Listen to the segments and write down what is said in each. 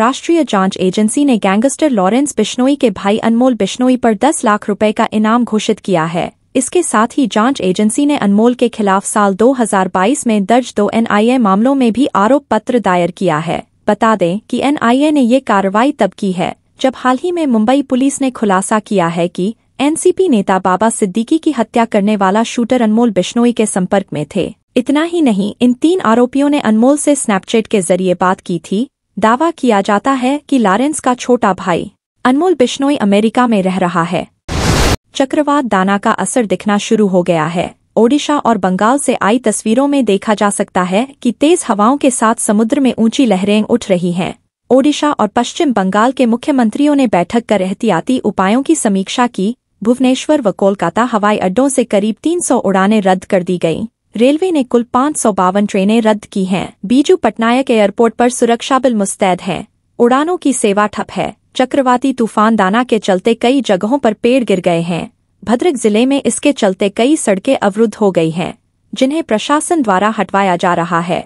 राष्ट्रीय जांच एजेंसी ने गैंगस्टर लॉरेंस बिश्नोई के भाई अनमोल बिश्नोई पर 10 लाख रुपए का इनाम घोषित किया है इसके साथ ही जांच एजेंसी ने अनमोल के खिलाफ साल 2022 में दर्ज दो एनआईए मामलों में भी आरोप पत्र दायर किया है बता दें कि एनआईए ने ये कार्रवाई तब की है जब हाल ही में मुंबई पुलिस ने खुलासा किया है कि एनसीपी नेता बाबा सिद्दीकी की हत्या करने वाला शूटर अनमोल बिश्नोई के संपर्क में थे इतना ही नहीं इन तीन आरोपियों ने अनमोल से स्नैपचैट के जरिए बात की थी दावा किया जाता है कि लॉरेंस का छोटा भाई अनमोल बिश्नोई अमेरिका में रह रहा है चक्रवात दाना का असर दिखना शुरू हो गया है ओडिशा और बंगाल से आई तस्वीरों में देखा जा सकता है कि तेज हवाओं के साथ समुद्र में ऊंची लहरें उठ रही हैं ओडिशा और पश्चिम बंगाल के मुख्यमंत्रियों ने बैठक कर एहतियाती उपायों की समीक्षा की भुवनेश्वर व कोलकाता हवाई अड्डों से करीब 300 उड़ानें रद्द कर दी गईं रेलवे ने कुल पाँच सौ बावन ट्रेनें रद्द की हैं बीजू पटनायक एयरपोर्ट पर सुरक्षा बिल मुस्तैद है उड़ानों की सेवा ठप है चक्रवाती तूफान दाना के चलते कई जगहों पर पेड़ गिर गए हैं भद्रक जिले में इसके चलते कई सड़कें अवरुद्ध हो गई हैं जिन्हें प्रशासन द्वारा हटवाया जा रहा है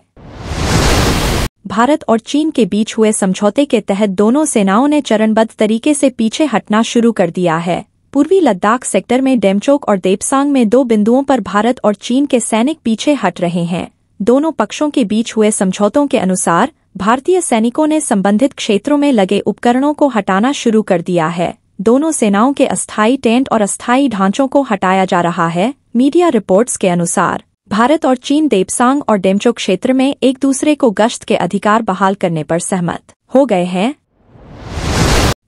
भारत और चीन के बीच हुए समझौते के तहत दोनों सेनाओं ने चरणबद्ध तरीके से पीछे हटना शुरू कर दिया है पूर्वी लद्दाख सेक्टर में डेमचोक और देपसांग में दो बिंदुओं पर भारत और चीन के सैनिक पीछे हट रहे हैं दोनों पक्षों के बीच हुए समझौतों के अनुसार भारतीय सैनिकों ने संबंधित क्षेत्रों में लगे उपकरणों को हटाना शुरू कर दिया है दोनों सेनाओं के अस्थायी टेंट और अस्थायी ढांचों को हटाया जा रहा है मीडिया रिपोर्ट्स के अनुसार भारत और चीन देपसांग और डेमचो क्षेत्र में एक दूसरे को गश्त के अधिकार बहाल करने पर सहमत हो गए हैं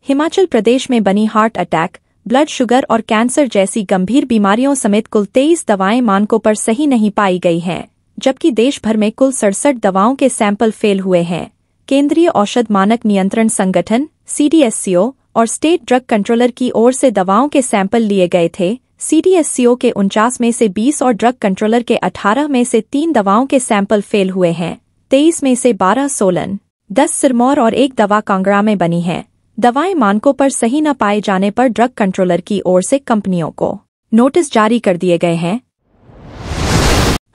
हिमाचल प्रदेश में बनी हार्ट अटैक ब्लड शुगर और कैंसर जैसी गंभीर बीमारियों समेत कुल तेईस दवाएं मानकों पर सही नहीं पाई गई हैं जबकि देश भर में कुल सड़सठ दवाओं के सैंपल फेल हुए हैं केंद्रीय औषध मानक नियंत्रण संगठन सीडीएससीओ और स्टेट ड्रग कंट्रोलर की ओर से दवाओं के सैंपल लिए गए थे सीडीएससीओ के उनचास में से 20 और ड्रग कंट्रोलर के 18 में से तीन दवाओं के सैंपल फेल हुए हैं तेईस में से 12 सोलन 10 सिरमौर और एक दवा कांगड़ा में बनी है दवाएं मानकों पर सही न पाए जाने पर ड्रग कंट्रोलर की ओर से कंपनियों को नोटिस जारी कर दिए गए हैं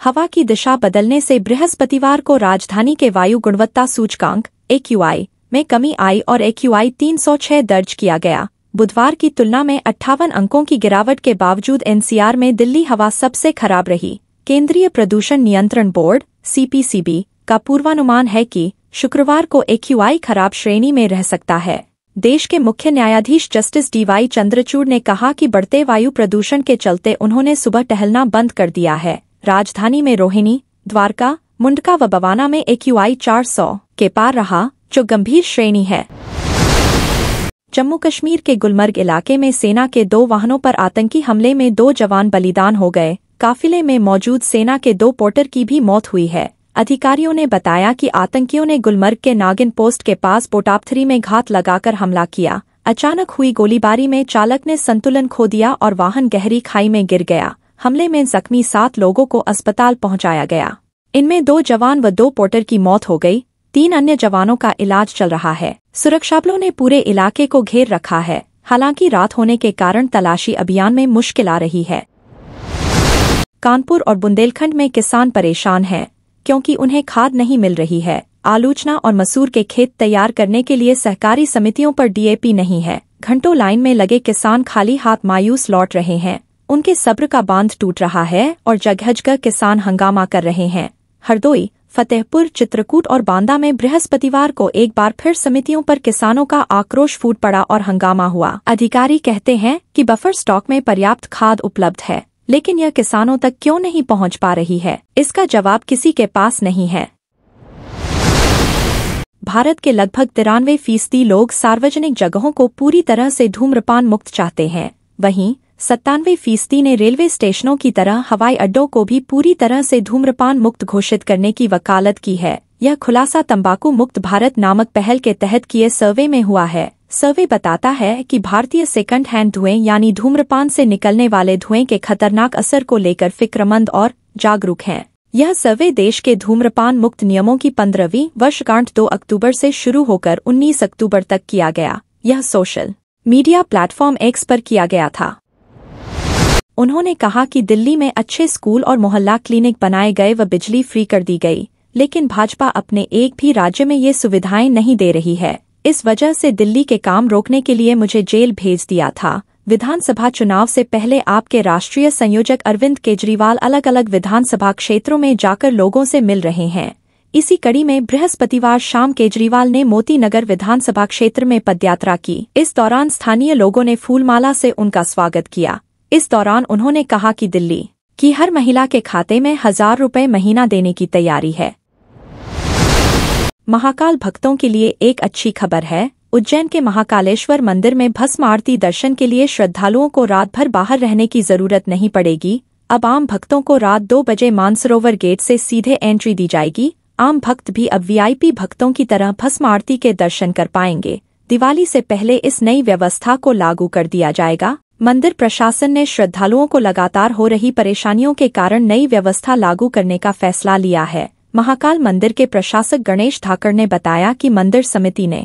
हवा की दिशा बदलने से बृहस्पतिवार को राजधानी के वायु गुणवत्ता सूचकांक एक्यूआई में कमी आई और एक्यूआई 306 दर्ज किया गया बुधवार की तुलना में अट्ठावन अंकों की गिरावट के बावजूद एनसीआर में दिल्ली हवा सबसे खराब रही केंद्रीय प्रदूषण नियंत्रण बोर्ड सीपीसीबी का पूर्वानुमान है कि शुक्रवार को एक्यूआई खराब श्रेणी में रह सकता है देश के मुख्य न्यायाधीश जस्टिस डीवाई चंद्रचूड़ ने कहा कि बढ़ते वायु प्रदूषण के चलते उन्होंने सुबह टहलना बंद कर दिया है राजधानी में रोहिणी द्वारका मुंडका व बवाना में एक यू चार सौ के पार रहा जो गंभीर श्रेणी है जम्मू कश्मीर के गुलमर्ग इलाके में सेना के दो वाहनों पर आतंकी हमले में दो जवान बलिदान हो गए काफिले में मौजूद सेना के दो पोर्टर की भी मौत हुई है अधिकारियों ने बताया कि आतंकियों ने गुलमर्ग के नागिन पोस्ट के पास पोटापथरी में घात लगाकर हमला किया अचानक हुई गोलीबारी में चालक ने संतुलन खो दिया और वाहन गहरी खाई में गिर गया हमले में जख्मी सात लोगों को अस्पताल पहुंचाया गया इनमें दो जवान व दो पोर्टर की मौत हो गई तीन अन्य जवानों का इलाज चल रहा है सुरक्षाबलों ने पूरे इलाके को घेर रखा है हालांकि रात होने के कारण तलाशी अभियान में मुश्किल आ रही है कानपुर और बुंदेलखंड में किसान परेशान हैं क्योंकि उन्हें खाद नहीं मिल रही है आलोचना और मसूर के खेत तैयार करने के लिए सहकारी समितियों पर डीएपी नहीं है घंटों लाइन में लगे किसान खाली हाथ मायूस लौट रहे हैं उनके सब्र का बांध टूट रहा है और जगह जगह किसान हंगामा कर रहे हैं हरदोई फतेहपुर चित्रकूट और बांदा में बृहस्पतिवार को एक बार फिर समितियों पर किसानों का आक्रोश फूट पड़ा और हंगामा हुआ अधिकारी कहते हैं कि बफर स्टॉक में पर्याप्त खाद उपलब्ध है लेकिन यह किसानों तक क्यों नहीं पहुंच पा रही है इसका जवाब किसी के पास नहीं है भारत के लगभग तिरानवे फीसदी लोग सार्वजनिक जगहों को पूरी तरह से धूम्रपान मुक्त चाहते हैं वहीं सत्तानवे फीसदी ने रेलवे स्टेशनों की तरह हवाई अड्डों को भी पूरी तरह से धूम्रपान मुक्त घोषित करने की वकालत की है यह खुलासा तंबाकू मुक्त भारत नामक पहल के तहत किए सर्वे में हुआ है सर्वे बताता है कि भारतीय सेकंड हैंड धुएं यानी धूम्रपान से निकलने वाले धुएं के खतरनाक असर को लेकर फिक्रमंद और जागरूक हैं यह सर्वे देश के धूम्रपान मुक्त नियमों की पंद्रहवीं वर्षगांठ 2 अक्टूबर से शुरू होकर 19 अक्टूबर तक किया गया यह सोशल मीडिया प्लेटफॉर्म एक्स पर किया गया था उन्होंने कहा कि दिल्ली में अच्छे स्कूल और मोहल्ला क्लिनिक बनाए गए व बिजली फ्री कर दी गई लेकिन भाजपा अपने एक भी राज्य में ये सुविधाएं नहीं दे रही है इस वजह से दिल्ली के काम रोकने के लिए मुझे जेल भेज दिया था विधानसभा चुनाव से पहले आपके राष्ट्रीय संयोजक अरविंद केजरीवाल अलग अलग विधानसभा क्षेत्रों में जाकर लोगों से मिल रहे हैं इसी कड़ी में बृहस्पतिवार शाम केजरीवाल ने मोती नगर विधानसभा क्षेत्र में पदयात्रा की इस दौरान स्थानीय लोगों ने फूलमाला से उनका स्वागत किया इस दौरान उन्होंने कहा कि दिल्ली की हर महिला के खाते में हजार रूपए महीना देने की तैयारी है महाकाल भक्तों के लिए एक अच्छी खबर है उज्जैन के महाकालेश्वर मंदिर में भस्म आरती दर्शन के लिए श्रद्धालुओं को रात भर बाहर रहने की जरूरत नहीं पड़ेगी अब आम भक्तों को रात दो बजे मानसरोवर गेट से सीधे एंट्री दी जाएगी आम भक्त भी अब वीआईपी भक्तों की तरह भस्म आरती के दर्शन कर पाएंगे दिवाली से पहले इस नई व्यवस्था को लागू कर दिया जाएगा मंदिर प्रशासन ने श्रद्धालुओं को लगातार हो रही परेशानियों के कारण नई व्यवस्था लागू करने का फैसला लिया है महाकाल मंदिर के प्रशासक गणेश धाकर ने बताया कि मंदिर समिति ने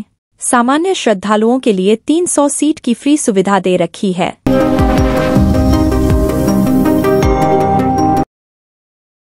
सामान्य श्रद्धालुओं के लिए 300 सीट की फ्री सुविधा दे रखी है